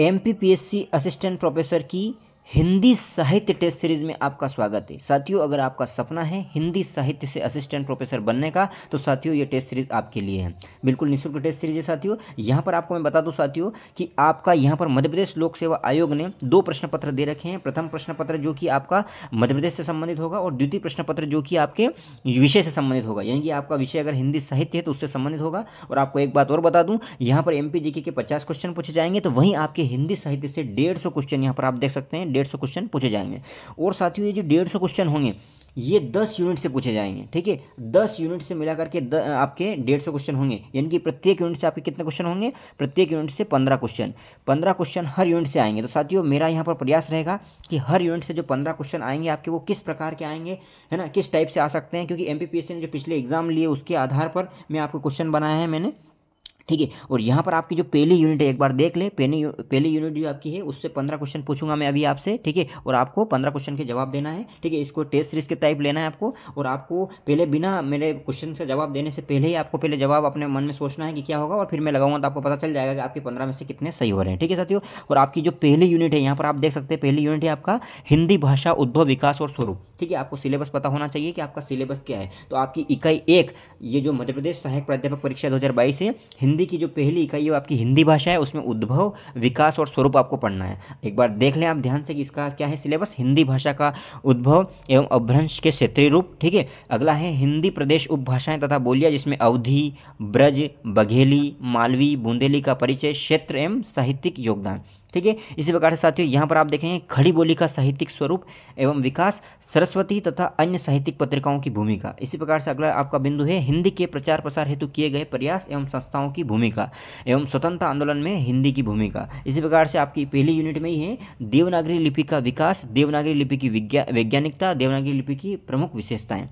MPPSC assistant professor की हिंदी साहित्य test series में आपका स्वागत है साथियों अगर आपका सपना है हिंदी साहित्य से असिस्टेंट प्रोफेसर बनने का तो साथियों ये टेस्ट सीरीज आपके लिए है बिल्कुल निःशुल्क टेस्ट सीरीज है साथियों यहाँ पर आपको मैं बता दूँ साथियों कि आपका यहाँ पर मध्य प्रदेश लोक सेवा आयोग ने दो प्रश्न पत्र दे रखे हैं प्रथम प्रश्न पत्र जो कि आपका मध्य प्रदेश से संबंधित होगा और द्वितीय प्रश्न पत्र जो कि आपके विषय से संबंधित होगा यानी कि आपका विषय अगर हिंदी साहित्य है तो उससे संबंधित होगा और आपको एक बात और बता दूँ यहाँ पर एम के पचास क्वेश्चन पूछे जाएंगे तो वहीं आपके हिंदी साहित्य से डेढ़ क्वेश्चन यहाँ पर आप देख सकते हैं डेढ़ सौ क्वेश्चन पूछे जाएंगे और साथियों ये जो डेढ़ सौ क्वेश्चन होंगे ये दस यूनिट से पूछे जाएंगे ठीक है दस यूनिट से मिला करके द, आपके डेढ़ सौ क्वेश्चन होंगे यानी कि प्रत्येक यूनिट से आपके कितने क्वेश्चन होंगे प्रत्येक यूनिट से पंद्रह क्वेश्चन पंद्रह क्वेश्चन हर यूनिट से आएंगे तो साथियों मेरा यहाँ पर प्रयास रहेगा कि हर यूनिट से जो पंद्रह क्वेश्चन आएंगे आपके वो किस प्रकार के आएंगे है ना किस टाइप से आ सकते हैं क्योंकि एम ने जो पिछले एग्जाम लिए उसके आधार पर मैं आपको क्वेश्चन बनाया है मैंने ठीक है और यहाँ पर आपकी जो पहली यूनिट है एक बार देख ले पहली पहली यूनिट जो आपकी है उससे पंद्रह क्वेश्चन पूछूंगा मैं अभी आपसे ठीक है और आपको पंद्रह क्वेश्चन के जवाब देना है ठीक है इसको टेस्ट सीरीज के टाइप लेना है आपको और आपको पहले बिना मेरे क्वेश्चन का जवाब देने से पहले ही आपको पहले जवाब अपने मन में सोचना है कि क्या होगा और फिर मैं लगाऊंगा तो आपको पता चल जाएगा कि आपके पंद्रह में से कितने सही हो रहे हैं ठीक है साथियों और आपकी जो पहली यूनिट है यहाँ पर आप देख सकते हैं पहली यूनिट है आपका हिंदी भाषा उद्भव विकास और स्वरूप ठीक है आपको सिलेबस पता होना चाहिए कि आपका सिलेबस क्या है तो आपकी इकाई एक ये जो मध्य प्रदेश सहायक प्राध्यापक परीक्षा दो है हिंदी हिंदी की जो पहली इकाई है आपकी हिंदी भाषा है उसमें उद्भव विकास और स्वरूप आपको पढ़ना है एक बार देख लें आप ध्यान से कि इसका क्या है सिलेबस हिंदी भाषा का उद्भव एवं अभ्रंश के क्षेत्रीय रूप ठीक है अगला है हिंदी प्रदेश उपभाषाएं तथा बोलियां जिसमें अवधि ब्रज बघेली मालवी बुंदेली का परिचय क्षेत्र एवं साहित्यिक योगदान ठीक है इसी प्रकार से साथियों यहाँ पर आप देखेंगे खड़ी बोली का साहित्यिक स्वरूप एवं विकास सरस्वती तथा अन्य साहित्यिक पत्रिकाओं की भूमिका इसी प्रकार से अगला आपका बिंदु है हिंदी के प्रचार प्रसार हेतु किए गए प्रयास एवं संस्थाओं की भूमिका एवं स्वतंत्र आंदोलन में हिंदी की भूमिका इसी प्रकार से आपकी पहली यूनिट में ही है देवनागरी लिपि का विकास देवनागरी लिपि की वैज्ञानिकता देवनागरी लिपि की प्रमुख विशेषताएँ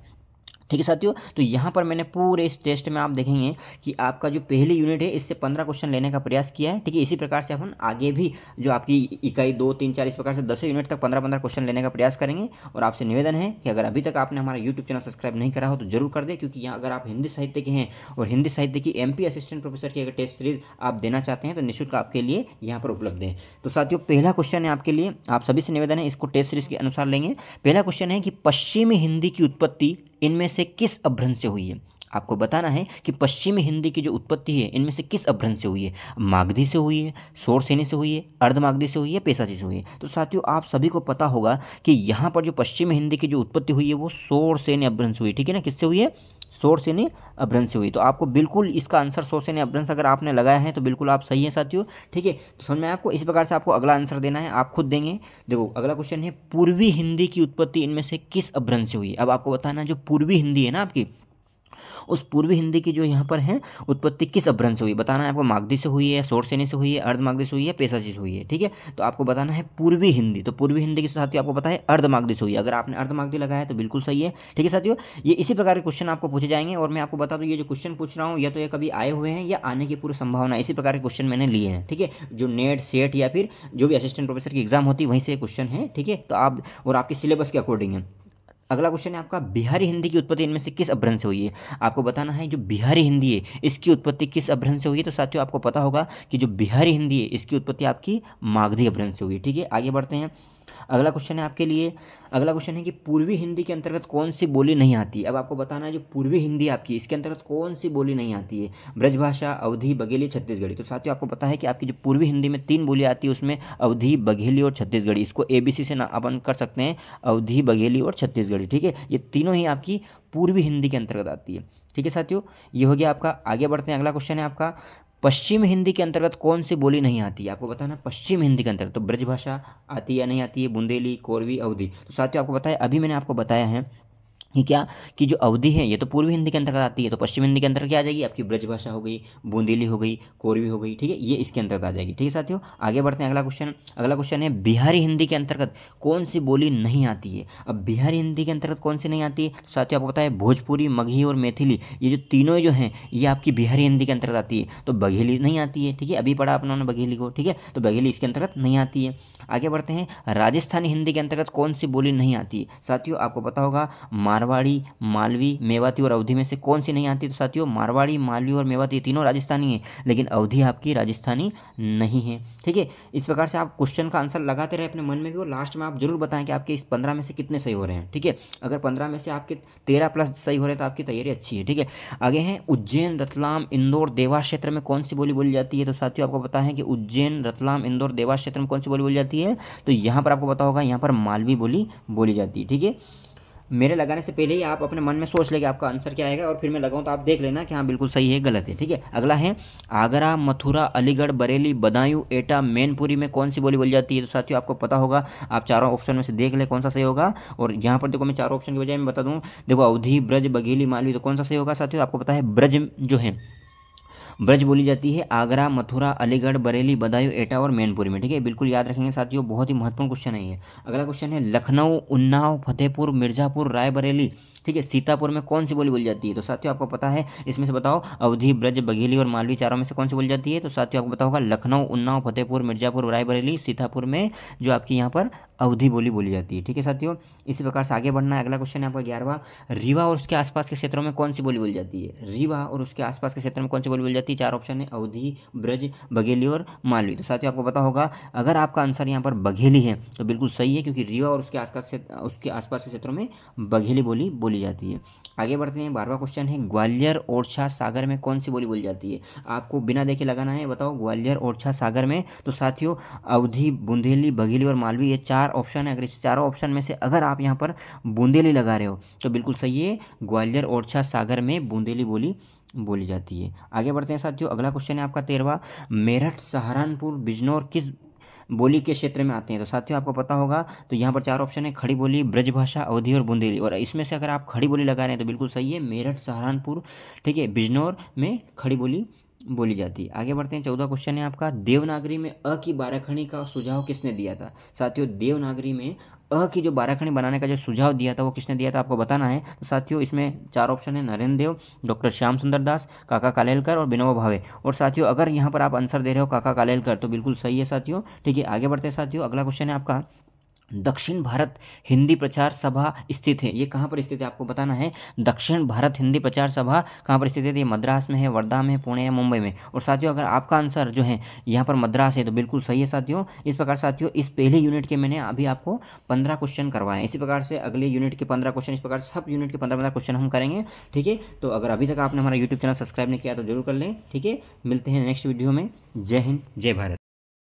ठीक है साथियों तो यहाँ पर मैंने पूरे इस टेस्ट में आप देखेंगे कि आपका जो पहली यूनिट है इससे पंद्रह क्वेश्चन लेने का प्रयास किया है ठीक है इसी प्रकार से अपन आगे भी जो आपकी इकाई दो तीन चार इस प्रकार से दस यूनिट तक पंद्रह पंद्रह क्वेश्चन लेने का प्रयास करेंगे और आपसे निवेदन है कि अगर अभी तक आपने हमारा यूट्यूब चैनल सब्सक्राइब नहीं करा हो तो जरूर कर दें क्योंकि यहाँ अगर आप हिंदी साहित्य के हैं और हिंदी साहित्य की एम असिस्टेंट प्रोफेसर की अगर टेस्ट सीरीज आप देना चाहते हैं तो निःशुल्क आपके लिए यहाँ पर उपलब्ध है तो साथियों पहला क्वेश्चन है आपके लिए आप सभी से निवेदन है इसको टेस्ट सीरीज के अनुसार लेंगे पहला क्वेश्चन है कि पश्चिमी हिंदी की उत्पत्ति इनमें से किस अभ्रंश से हुई है आपको बताना है कि पश्चिमी हिंदी की जो उत्पत्ति है इनमें से किस अभ्रंश से हुई है मागधी से हुई है सोरसेनी से हुई है अर्धमागधी से हुई है पेशाची से हुई है तो साथियों आप सभी को पता होगा कि यहाँ पर जो पश्चिमी हिंदी की जो उत्पत्ति हुई है वो सोरसेनी अभ्रंश हुई ठीक है ना किससे हुई है सोर्स यानी अभ्रंश हुई तो आपको बिल्कुल इसका आंसर सोर्स यानी अभ्रंश अगर आपने लगाया है तो बिल्कुल आप सही हैं साथियों ठीक है तो समझ में आपको इस प्रकार से आपको अगला आंसर देना है आप खुद देंगे देखो अगला क्वेश्चन है पूर्वी हिंदी की उत्पत्ति इनमें से किस अभ्रंश से हुई अब आपको बताना जो पूर्वी हिंदी है ना आपकी उस पूर्वी हिंदी की जो यहाँ पर है उत्पत्ति किस अभ्रंश से हुई बताना है आपको मागधी से हुई है सोरसेनी से हुई है अर्धमागधी से हुई है पेशा से हुई है ठीक है तो आपको बताना है पूर्वी हिंदी तो पूर्वी हिंदी के साथियों आपको पता है अर्धमागधी से हुई है अगर आपने अर्धमागधी लगाया तो बिल्कुल सही है ठीक है साथियों ये इसी प्रकार के क्वेश्चन आपको पूछे जाएंगे और मैं आपको बता दूँ ये जो क्वेश्चन पूछ रहा हूँ या तो ये कभी आए हुए हैं या आने की पूरी संभावना इसी प्रकार के क्वेश्चन मैंने लिए हैं ठीक है जो नेट सेट या फिर जो भी असिस्टेंट प्रोफेसर की एग्जाम होती है वहीं से क्वेश्चन है ठीक है तो आप और आपके सिलेबस के अकॉर्डिंग है अगला क्वेश्चन है आपका बिहारी हिंदी की उत्पत्ति इनमें से किस अभ्रंश से हुई है आपको बताना है जो बिहारी हिंदी है इसकी उत्पत्ति किस अभ्रंश से हुई है तो साथियों आपको पता होगा कि जो बिहारी हिंदी है इसकी उत्पत्ति आपकी मागधी अभ्रंश से हुई है ठीक है आगे बढ़ते हैं अगला क्वेश्चन है आपके लिए अगला क्वेश्चन है कि पूर्वी हिंदी के अंतर्गत कौन सी बोली नहीं आती अब आपको बताना है जो पूर्वी हिंदी आपकी इसके अंतर्गत कौन सी बोली नहीं आती है ब्रजभाषा अवधि बघेली छत्तीसगढ़ी तो साथियों आपको पता है कि आपकी जो पूर्वी हिंदी में तीन बोली आती है उसमें अवधि बघेली और छत्तीसगढ़ी इसको ए से ना अपन कर सकते हैं अवधि बघेली और छत्तीसगढ़ी ठीक है ये तीनों ही आपकी पूर्वी हिंदी के अंतर्गत आती है ठीक है साथियों ये हो गया आपका आगे बढ़ते हैं अगला क्वेश्चन है आपका पश्चिम हिंदी के अंतर्गत कौन सी बोली नहीं आती है आपको बताना पश्चिम हिंदी के अंतर्गत तो ब्रज भाषा आती या नहीं आती है बुंदेली कोरवी अवधि तो साथियों आपको बताया अभी मैंने आपको बताया है ये क्या कि जो अवधि है ये तो पूर्वी हिंदी के अंतर्गत आती है तो पश्चिम हिंदी के अंतर्गत क्या आ जाएगी आपकी ब्रजभाषा हो गई बूंदेली हो गई कोरवी हो गई ठीक है ये इसके अंतर्गत आ जाएगी ठीक है साथियों आगे बढ़ते हैं अगला क्वेश्चन अगला क्वेश्चन है बिहारी हिंदी के अंतर्गत कौन सी बोली नहीं आती है अब बिहारी हिंदी के अंतर्गत कौन सी नहीं आती है तो साथियों आपको बताए भोजपुरी मघही और मैथिली ये जो तीनों जो हैं ये आपकी बिहारी हिंदी के अंतर्गत आती है तो बघेली नहीं आती है ठीक है अभी पढ़ा अपना बघेली को ठीक है तो बघेली इसके अंतर्गत नहीं आती है आगे बढ़ते हैं राजस्थानी हिंदी के अंतर्गत कौन सी बोली नहीं आती है साथियों आपको पता होगा मार मारवाड़ी मालवी मेवाती और अवधि में से कौन सी नहीं आती तो साथियों मारवाड़ी मालवी और मेवाती तीनों राजस्थानी है लेकिन अवधि आपकी राजस्थानी नहीं है ठीक है इस प्रकार से आप क्वेश्चन का आंसर लगाते रहे अपने मन में भी और लास्ट में आप जरूर बताएं कि आपके इस पंद्रह में से कितने सही हो रहे हैं ठीक है अगर पंद्रह में से आपके तेरह प्लस सही हो रहे हैं तो आपकी तैयारी अच्छी है ठीक है आगे हैं उज्जैन रतलाम इंदौर देवा क्षेत्र में कौन सी बोली बोली जाती है तो साथियों आपको पता है कि उज्जैन रतलाम इंदौर देवा क्षेत्र में कौन सी बोली बोली जाती है तो यहाँ पर आपको पता होगा यहाँ पर मालवी बोली बोली जाती है ठीक है मेरे लगाने से पहले ही आप अपने मन में सोच लेंगे आपका आंसर क्या आएगा और फिर मैं लगाऊँ तो आप देख लेना कि हाँ बिल्कुल सही है गलत है ठीक है अगला है आगरा मथुरा अलीगढ़ बरेली बदायूं एटा मैनपुरी में कौन सी बोली बोली जाती है तो साथियों आपको पता होगा आप चारों ऑप्शन में से देख लें कौन सा सही होगा और यहाँ पर देखो मैं चारों ऑप्शन की बजाय मैं बता दूँ देखो अवधि ब्रज बघेली मालवी तो कौन सा सही होगा साथियों आपको पता है ब्रज जो है ब्रज बोली जाती है आगरा मथुरा अलीगढ़ बरेली बदायूं एटा और मैनपुरी में ठीक है बिल्कुल याद रखेंगे साथियों बहुत ही महत्वपूर्ण क्वेश्चन है अगला क्वेश्चन है लखनऊ उन्नाव फतेहपुर मिर्जापुर रायबरेली ठीक है सीतापुर में कौन सी बोली बोली जाती है तो साथियों आपको पता है इसमें से बताओ अवधि ब्रज बघेली और मालवी चारों में से कौन सी बोली जाती है तो साथियों आपको पता होगा लखनऊ उन्नाव फतेहपुर मिर्जापुर रायबरेली सीतापुर में जो आपकी यहाँ पर अवधि बोली बोली जाती है ठीक है साथियों इसी प्रकार से आगे बढ़ना है अगला क्वेश्चन है आपका ग्यारहवा रीवा और उसके आसपास के क्षेत्रों में कौन सी बोली बोली जाती है रीवा और उसके आसपास के क्षेत्र में कौन सी बोली बोली जाती है चार ऑप्शन है अवधि ब्रज बघेली और मालवी तो साथियों आपको पता होगा अगर आपका आंसर यहाँ पर बघेली है तो बिल्कुल सही है क्योंकि रीवा और उसके आसपास उसके आसपास के क्षेत्रों में बघेली बोली बोली बोली जाती है आगे बढ़ते हैं बारवा क्वेश्चन है ग्वालियर ओरछा सागर में कौन सी बोली बोली जाती है आपको बिना देखे लगाना है बताओ ग्वालियर ओरछा सागर में तो साथियों अवधि बुंदेली बघेली और मालवी ये चार ऑप्शन है अगर इस चारों ऑप्शन में से अगर आप यहाँ पर बुंदेली लगा रहे हो तो बिल्कुल सही है ग्वालियर ओरछा सागर में बुंदेली बोली बोली जाती है आगे बढ़ते हैं साथियों अगला क्वेश्चन है आपका तेरवा मेरठ सहारनपुर बिजनौर किस बोली के क्षेत्र में आते हैं तो साथियों आपको पता होगा तो यहाँ पर चार ऑप्शन है खड़ी बोली ब्रजभाषा अवधि और बुंदेली और इसमें से अगर आप खड़ी बोली लगा रहे हैं तो बिल्कुल सही है मेरठ सहारनपुर ठीक है बिजनौर में खड़ी बोली बोली जाती है आगे बढ़ते हैं चौदह क्वेश्चन है आपका देवनागरी में अ की बाराखणी का सुझाव किसने दिया था साथियों देवनागरी में अ की जो बाराखणी बनाने का जो सुझाव दिया था वो किसने दिया था आपको बताना है तो साथियों इसमें चार ऑप्शन है नरेंद्र देव डॉक्टर श्याम सुंदर दास काका कालेलकर और विनोबा भावे और साथियों अगर यहाँ पर आप आंसर दे रहे हो काका कालेलकर तो बिल्कुल सही है साथियों ठीक है आगे बढ़ते हैं साथियों अगला क्वेश्चन है आपका दक्षिण भारत हिंदी प्रचार सभा स्थित है ये कहाँ पर स्थित है आपको बताना है दक्षिण भारत हिंदी प्रचार सभा कहाँ पर स्थित है ये मद्रास में है वर्धा में पुणे है मुंबई में और साथियों अगर आपका आंसर जो है यहाँ पर मद्रास है तो बिल्कुल सही है साथियों इस प्रकार साथियों इस पहले यूनिट के मैंने अभी आपको पंद्रह क्वेश्चन करवाए इसी प्रकार से अगले यूनिट के पंद्रह क्वेश्चन इस प्रकार सब यूनिट के पंद्रह पंद्रह क्वेश्चन हम करेंगे ठीक है तो अगर अभी तक आपने हमारा यूट्यूब चैनल सब्सक्राइब नहीं किया तो जरूर कर लें ठीक है मिलते हैं नेक्स्ट वीडियो में जय हिंद जय भारत